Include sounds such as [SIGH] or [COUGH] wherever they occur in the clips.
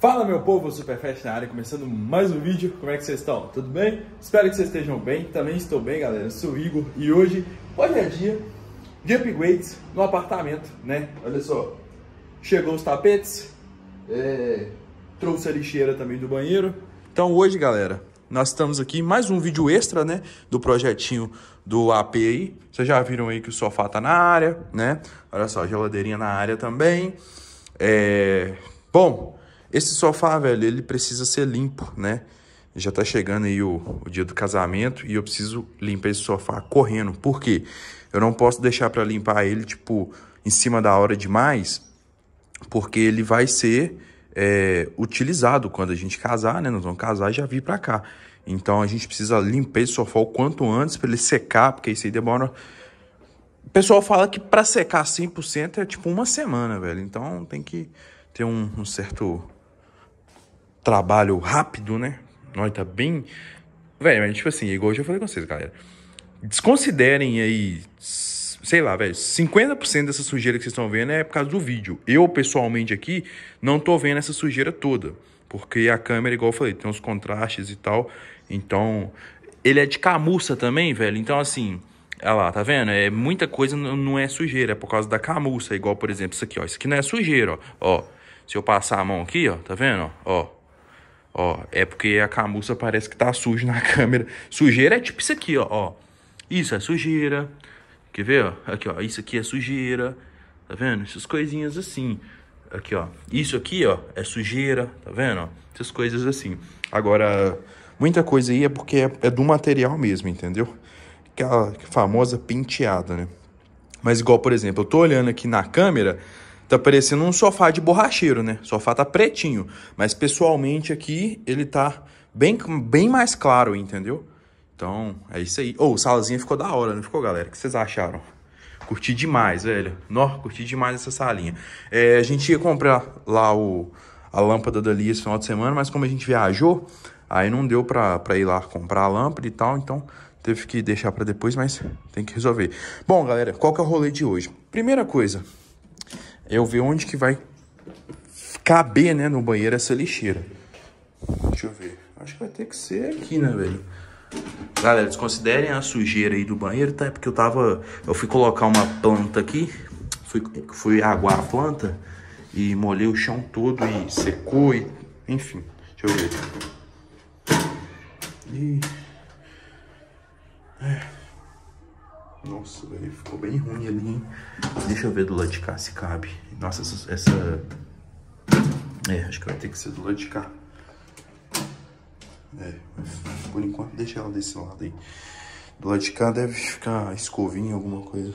Fala meu povo, Superfast na área, começando mais um vídeo, como é que vocês estão? Tudo bem? Espero que vocês estejam bem, também estou bem galera, sou o Igor e hoje, hoje é dia de upgrades no apartamento, né? Olha só, chegou os tapetes, é... trouxe a lixeira também do banheiro. Então hoje galera, nós estamos aqui mais um vídeo extra, né, do projetinho do AP aí. Vocês já viram aí que o sofá tá na área, né? Olha só, geladeirinha na área também. É... Bom... Esse sofá, velho, ele precisa ser limpo, né? Já tá chegando aí o, o dia do casamento e eu preciso limpar esse sofá correndo. Por quê? Eu não posso deixar para limpar ele, tipo, em cima da hora demais, porque ele vai ser é, utilizado quando a gente casar, né? Nós vamos casar e já vir para cá. Então a gente precisa limpar esse sofá o quanto antes para ele secar, porque isso aí demora. O pessoal fala que para secar 100% é tipo uma semana, velho. Então tem que ter um, um certo trabalho rápido, né? Nós tá bem. Velho, mas tipo assim, igual eu já falei com vocês, galera. Desconsiderem aí, sei lá, velho, 50% dessa sujeira que vocês estão vendo é por causa do vídeo. Eu, pessoalmente, aqui, não tô vendo essa sujeira toda. Porque a câmera, igual eu falei, tem uns contrastes e tal. Então. Ele é de camurça também, velho. Então, assim. Olha lá, tá vendo? É, muita coisa não é sujeira, é por causa da camurça. Igual, por exemplo, isso aqui, ó. Isso aqui não é sujeira, ó. ó. Se eu passar a mão aqui, ó, tá vendo? Ó. Ó, é porque a camuça parece que tá suja na [LAUGHS] câmera. Sujeira é tipo isso aqui, ó. ó. Isso é sujeira. Quer ver, ó? Aqui, ó. Isso aqui é sujeira. Tá vendo? Essas coisinhas assim. Aqui, ó. Isso aqui, ó, é sujeira. Tá vendo? Ó? Essas coisas assim. Agora, muita coisa aí é porque é, é do material mesmo, entendeu? Aquela famosa penteada, né? Mas igual, por exemplo, eu tô olhando aqui na câmera... Tá parecendo um sofá de borracheiro, né? O sofá tá pretinho, mas pessoalmente aqui ele tá bem, bem mais claro, entendeu? Então, é isso aí. Ô, oh, salazinha ficou da hora, não ficou, galera? O que vocês acharam? Curti demais, velho. Nó, curti demais essa salinha. É, a gente ia comprar lá o, a lâmpada dali esse final de semana, mas como a gente viajou, aí não deu pra, pra ir lá comprar a lâmpada e tal, então teve que deixar pra depois, mas tem que resolver. Bom, galera, qual que é o rolê de hoje? Primeira coisa, eu ver onde que vai caber, né, no banheiro essa lixeira. Deixa eu ver. Acho que vai ter que ser aqui, né, velho? Galera, desconsiderem a sujeira aí do banheiro, tá? É porque eu tava... Eu fui colocar uma planta aqui. Fui, fui aguar a planta. E molhei o chão todo e secou e... Enfim, deixa eu ver. E... É... Nossa, velho, ficou bem ruim ali, hein? Deixa eu ver do lado de cá se cabe. Nossa, essa... essa... É, acho que vai ter que ser do lado de cá. É, por enquanto deixa ela desse lado aí. Do lado de cá deve ficar escovinha, alguma coisa.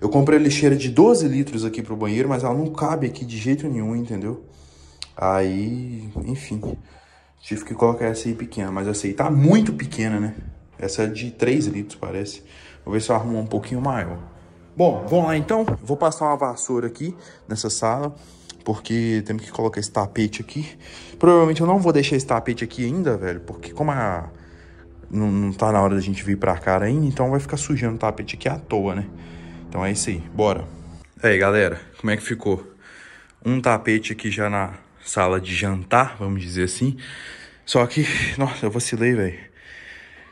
Eu comprei a lixeira de 12 litros aqui pro banheiro, mas ela não cabe aqui de jeito nenhum, entendeu? Aí, enfim, tive que colocar essa aí pequena, mas essa aí tá muito pequena, né? Essa é de 3 litros, parece. Vou ver se eu arrumo um pouquinho maior. Bom, vamos lá então. Vou passar uma vassoura aqui nessa sala, porque temos que colocar esse tapete aqui. Provavelmente eu não vou deixar esse tapete aqui ainda, velho, porque como a... não, não tá na hora da gente vir pra cá ainda, então vai ficar sujando o tapete aqui à toa, né? Então é isso aí, bora. E aí, galera, como é que ficou? Um tapete aqui já na sala de jantar, vamos dizer assim. Só que, nossa, eu vacilei, velho.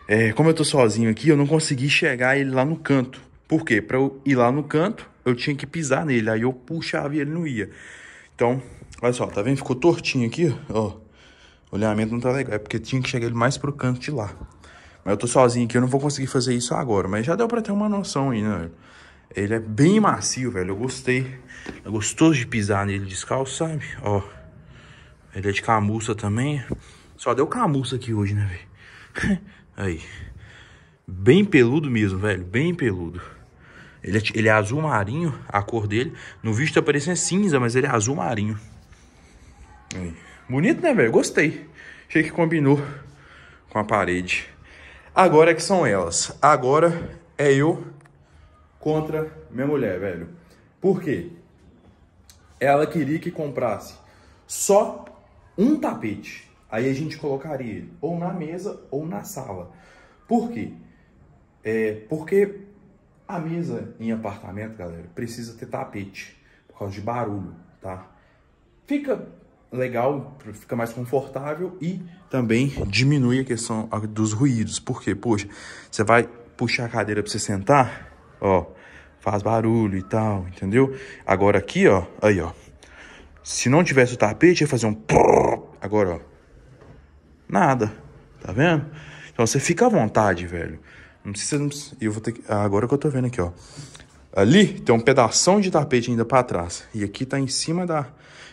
É, como eu tô sozinho aqui, eu não consegui chegar ele lá no canto. Por quê? Para eu ir lá no canto, eu tinha que pisar nele. Aí eu puxava e ele não ia. Então, olha só, tá vendo? Ficou tortinho aqui, ó. O alinhamento não tá legal. É porque tinha que chegar ele mais pro canto de lá. Mas eu tô sozinho aqui, eu não vou conseguir fazer isso agora. Mas já deu pra ter uma noção aí, né? Ele é bem macio, velho. Eu gostei. É gostoso de pisar nele descalço, sabe? Ó. Ele é de camurça também. Só deu camurça aqui hoje, né, velho? [LAUGHS] Aí. Bem peludo mesmo, velho. Bem peludo. Ele é, ele é azul marinho, a cor dele. No vídeo tá parecendo cinza, mas ele é azul marinho. Aí. Bonito, né, velho? Gostei. Achei que combinou com a parede. Agora é que são elas. Agora é eu contra minha mulher, velho. Por quê? Ela queria que comprasse só um tapete. Aí a gente colocaria ele ou na mesa ou na sala. Por quê? É, porque a mesa em apartamento, galera, precisa ter tapete por causa de barulho, tá? Fica legal, fica mais confortável e também diminui a questão dos ruídos. Porque, poxa, você vai puxar a cadeira para você sentar, ó, faz barulho e tal, entendeu? Agora aqui, ó, aí, ó. Se não tivesse o tapete, ia fazer um... Agora, ó. Nada. Tá vendo? Então você fica à vontade, velho. Não precisa. Não precisa eu vou ter que, ah, Agora que eu tô vendo aqui, ó. Ali tem um pedaço de tapete ainda para trás. E aqui tá em cima da.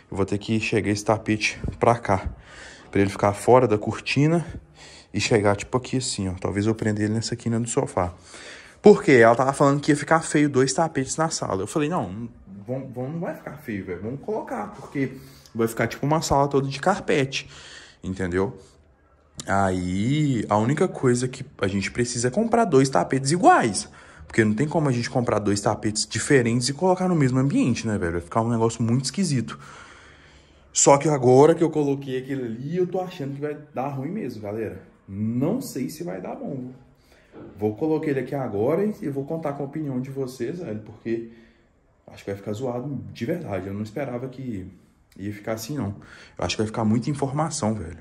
Eu vou ter que chegar esse tapete pra cá. Pra ele ficar fora da cortina e chegar tipo aqui assim, ó. Talvez eu prenda ele nessa quina do sofá. Porque ela tava falando que ia ficar feio dois tapetes na sala. Eu falei, não, vão vão não vai ficar feio, velho. Vamos colocar, porque vai ficar tipo uma sala toda de carpete. Entendeu? Aí a única coisa que a gente precisa é comprar dois tapetes iguais. Porque não tem como a gente comprar dois tapetes diferentes e colocar no mesmo ambiente, né, velho? Vai ficar um negócio muito esquisito. Só que agora que eu coloquei aquele ali, eu tô achando que vai dar ruim mesmo, galera. Não sei se vai dar bom. Vou colocar ele aqui agora e vou contar com a opinião de vocês, velho, porque acho que vai ficar zoado de verdade. Eu não esperava que ia ficar assim, não. Eu acho que vai ficar muita informação, velho.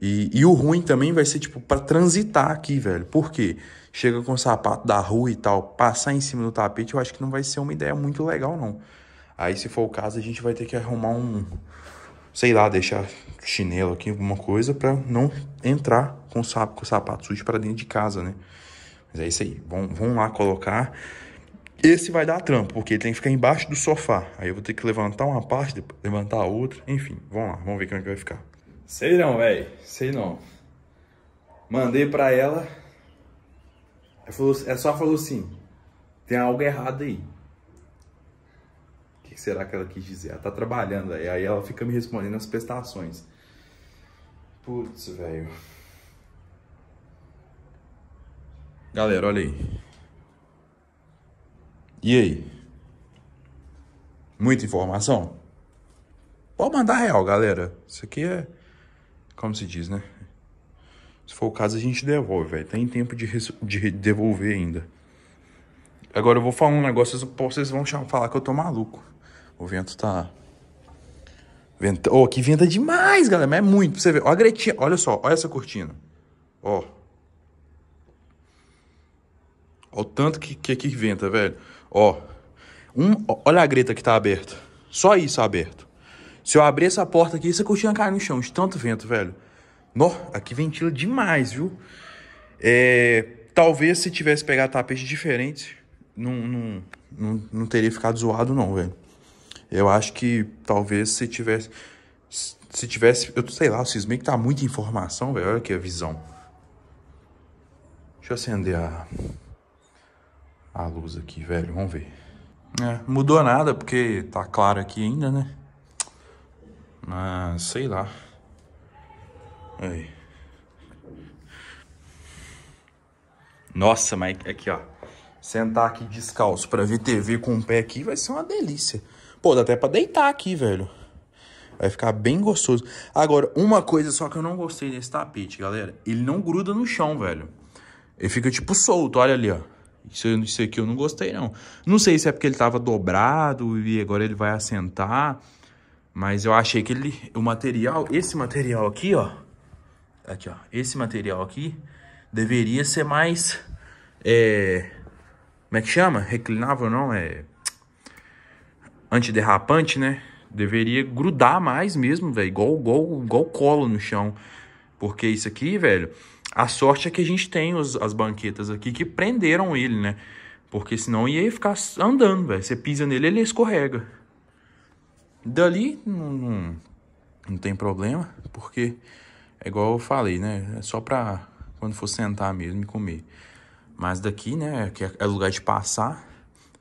E, e o ruim também vai ser, tipo, para transitar aqui, velho. Por quê? Chega com o sapato da rua e tal, passar em cima do tapete, eu acho que não vai ser uma ideia muito legal, não. Aí, se for o caso, a gente vai ter que arrumar um. Sei lá, deixar chinelo aqui, alguma coisa, para não entrar com o, sapo, com o sapato sujo para dentro de casa, né? Mas é isso aí. Vamos, vamos lá colocar. Esse vai dar trampo, porque ele tem que ficar embaixo do sofá. Aí eu vou ter que levantar uma parte, levantar a outra. Enfim, vamos lá, vamos ver como é que vai ficar. Sei não, velho. Sei não. Mandei pra ela. Ela, falou, ela só falou assim: tem algo errado aí. O que será que ela quis dizer? Ela tá trabalhando aí. Aí ela fica me respondendo as prestações. Putz, velho. Galera, olha aí. E aí? Muita informação? Pode mandar real, galera. Isso aqui é. Como se diz, né? Se for o caso, a gente devolve, velho. Tem tempo de, de devolver ainda. Agora eu vou falar um negócio, vocês vão falar que eu tô maluco. O vento tá. vento Oh, que venta demais, galera. Mas é muito. Pra você ver. Olha a Gretinha. Olha só. Olha essa cortina. Ó. Olha o tanto que, que, que venta, velho. Ó. Um... Olha a greta que tá aberta. Só isso aberto. Se eu abrir essa porta aqui, essa cortina cai no chão de tanto vento, velho. Nó, aqui ventila demais, viu? É, talvez se tivesse pegado tapete diferente, não, não, não, não teria ficado zoado, não, velho. Eu acho que talvez se tivesse. Se tivesse. Eu sei lá, O cismei que tá muita informação, velho. Olha aqui a visão. Deixa eu acender a. A luz aqui, velho. Vamos ver. É, mudou nada, porque tá claro aqui ainda, né? Mas ah, sei lá. Aí. Nossa, mas aqui, ó. Sentar aqui descalço pra ver TV com o pé aqui vai ser uma delícia. Pô, dá até pra deitar aqui, velho. Vai ficar bem gostoso. Agora, uma coisa só que eu não gostei desse tapete, galera. Ele não gruda no chão, velho. Ele fica tipo solto, olha ali, ó. Isso, isso aqui eu não gostei, não. Não sei se é porque ele tava dobrado e agora ele vai assentar. Mas eu achei que ele, o material, esse material aqui, ó. Aqui, ó. Esse material aqui deveria ser mais... É, como é que chama? Reclinável, não? É antiderrapante, né? Deveria grudar mais mesmo, velho. Igual, igual, igual colo no chão. Porque isso aqui, velho... A sorte é que a gente tem os, as banquetas aqui que prenderam ele, né? Porque senão ia ficar andando, velho. Você pisa nele, ele escorrega. Dali não, não, não tem problema, porque é igual eu falei, né? É só pra quando for sentar mesmo e comer. Mas daqui, né, que é, é lugar de passar.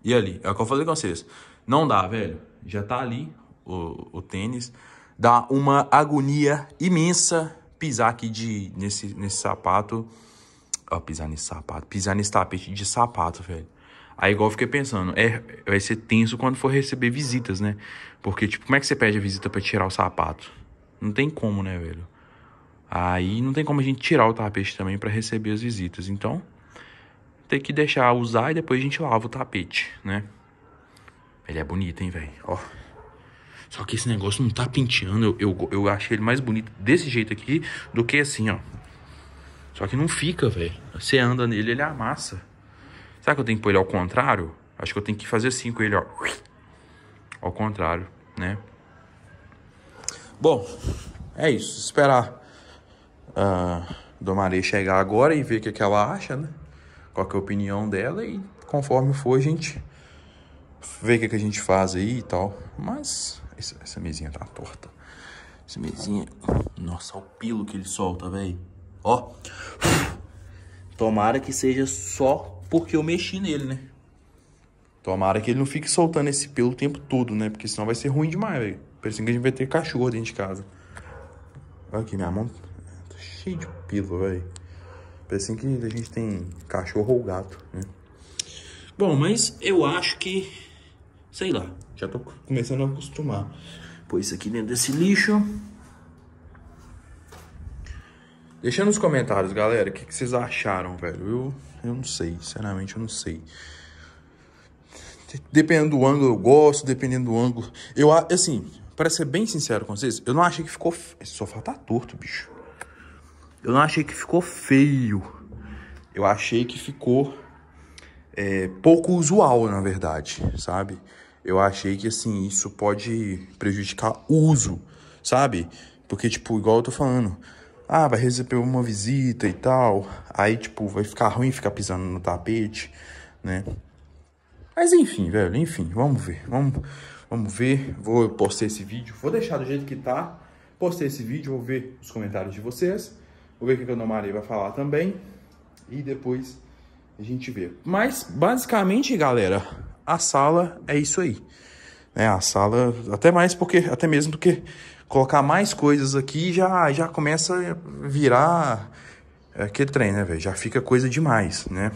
E ali, é o que eu falei com vocês. Não dá, velho. Já tá ali o, o tênis. Dá uma agonia imensa pisar aqui de, nesse, nesse sapato. Ó, pisar nesse sapato. Pisar nesse tapete de sapato, velho. Aí, igual eu fiquei pensando, é, vai ser tenso quando for receber visitas, né? Porque, tipo, como é que você pede a visita para tirar o sapato? Não tem como, né, velho? Aí não tem como a gente tirar o tapete também para receber as visitas. Então, tem que deixar usar e depois a gente lava o tapete, né? Ele é bonito, hein, velho? Ó. Só que esse negócio não tá penteando. Eu, eu, eu achei ele mais bonito desse jeito aqui do que assim, ó. Só que não fica, velho. Você anda nele, ele amassa. Será que eu tenho que pôr ele ao contrário? Acho que eu tenho que fazer assim com ele, ó. Ao contrário, né? Bom, é isso. Esperar a ah, Domarei chegar agora e ver o que, que ela acha, né? Qual que é a opinião dela e conforme for a gente vê o que, que a gente faz aí e tal. Mas essa, essa mesinha tá torta. Essa mesinha... Nossa, o pilo que ele solta, velho. Ó. Tomara que seja só porque eu mexi nele, né? Tomara que ele não fique soltando esse pelo o tempo todo, né? Porque senão vai ser ruim demais, velho. Parece que a gente vai ter cachorro dentro de casa. Olha aqui, minha mão tá cheio de pelo, velho. Parece que a gente tem cachorro ou gato, né? Bom, mas eu acho que... Sei lá, já tô começando a acostumar. Pôr isso aqui dentro desse lixo. Deixa nos comentários, galera, o que, que, vocês acharam, velho. Eu... Eu não sei, sinceramente eu não sei. Dependendo do ângulo eu gosto, dependendo do ângulo. Eu, assim, para ser bem sincero com vocês, eu não achei que ficou. Esse sofá tá torto, bicho. Eu não achei que ficou feio. Eu achei que ficou é, pouco usual, na verdade, sabe? Eu achei que, assim, isso pode prejudicar o uso, sabe? Porque, tipo, igual eu tô falando, ah, vai receber uma visita e tal. Aí, tipo, vai ficar ruim ficar pisando no tapete, né? Mas enfim, velho, enfim, vamos ver. Vamos, vamos ver. Vou postar esse vídeo. Vou deixar do jeito que tá. Postei esse vídeo, vou ver os comentários de vocês. Vou ver o que a Ana Maria vai falar também. E depois a gente vê. Mas, basicamente, galera, a sala é isso aí. Né? A sala, até mais porque, até mesmo porque colocar mais coisas aqui já já começa a virar é, que trem, né, velho? Já fica coisa demais, né?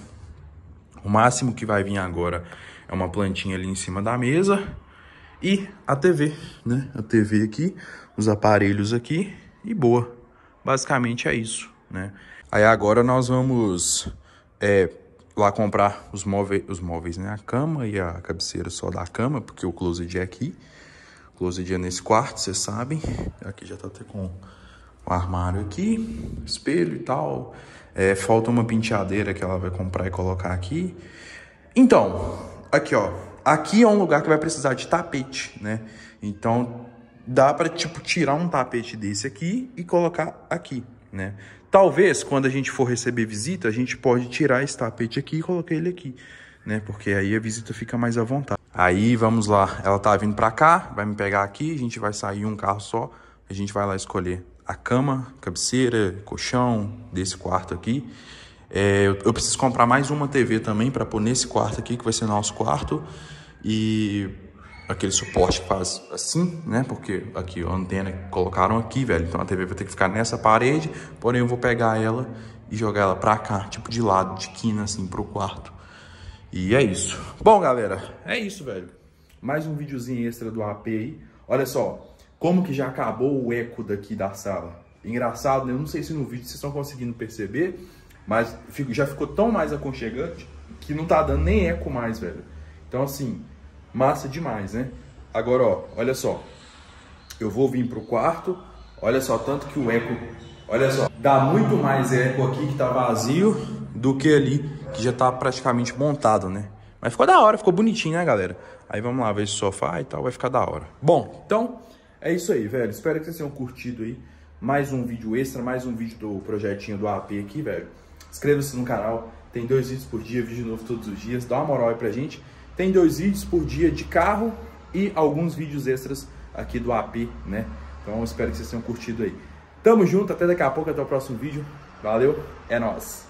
O máximo que vai vir agora é uma plantinha ali em cima da mesa e a TV, né? A TV aqui, os aparelhos aqui e boa. Basicamente é isso, né? Aí agora nós vamos é, lá comprar os móveis, os móveis, né? A cama e a cabeceira só da cama, porque o closet é aqui. Closet dia nesse quarto, vocês sabem. Aqui já tá até com o armário aqui, espelho e tal. É, falta uma penteadeira que ela vai comprar e colocar aqui. Então, aqui ó, aqui é um lugar que vai precisar de tapete, né? Então, dá para tipo tirar um tapete desse aqui e colocar aqui, né? Talvez quando a gente for receber visita, a gente pode tirar esse tapete aqui e colocar ele aqui né? Porque aí a visita fica mais à vontade. Aí vamos lá, ela tá vindo para cá, vai me pegar aqui, a gente vai sair um carro só, a gente vai lá escolher a cama, cabeceira, colchão desse quarto aqui. É, eu, eu, preciso comprar mais uma TV também para pôr nesse quarto aqui, que vai ser nosso quarto. E aquele suporte que faz assim, né? Porque aqui a antena colocaram aqui, velho. Então a TV vai ter que ficar nessa parede, porém eu vou pegar ela e jogar ela para cá, tipo de lado, de quina assim pro quarto. E é isso. Bom, galera, é isso, velho. Mais um videozinho extra do AP aí. Olha só, como que já acabou o eco daqui da sala. Engraçado, né? Eu não sei se no vídeo vocês estão conseguindo perceber, mas já ficou tão mais aconchegante que não tá dando nem eco mais, velho. Então, assim, massa demais, né? Agora, ó, olha só. Eu vou vir pro quarto. Olha só, tanto que o eco... Olha só, dá muito mais eco aqui que tá vazio do que ali que já tá praticamente montado, né? Mas ficou da hora, ficou bonitinho, né, galera? Aí vamos lá ver esse sofá e tal, vai ficar da hora. Bom, então é isso aí, velho. Espero que vocês tenham curtido aí mais um vídeo extra, mais um vídeo do projetinho do AP aqui, velho. Inscreva-se no canal, tem dois vídeos por dia, vídeo novo todos os dias, dá uma moral aí pra gente. Tem dois vídeos por dia de carro e alguns vídeos extras aqui do AP, né? Então espero que vocês tenham curtido aí. Tamo junto, até daqui a pouco, até o próximo vídeo. Valeu, é nóis!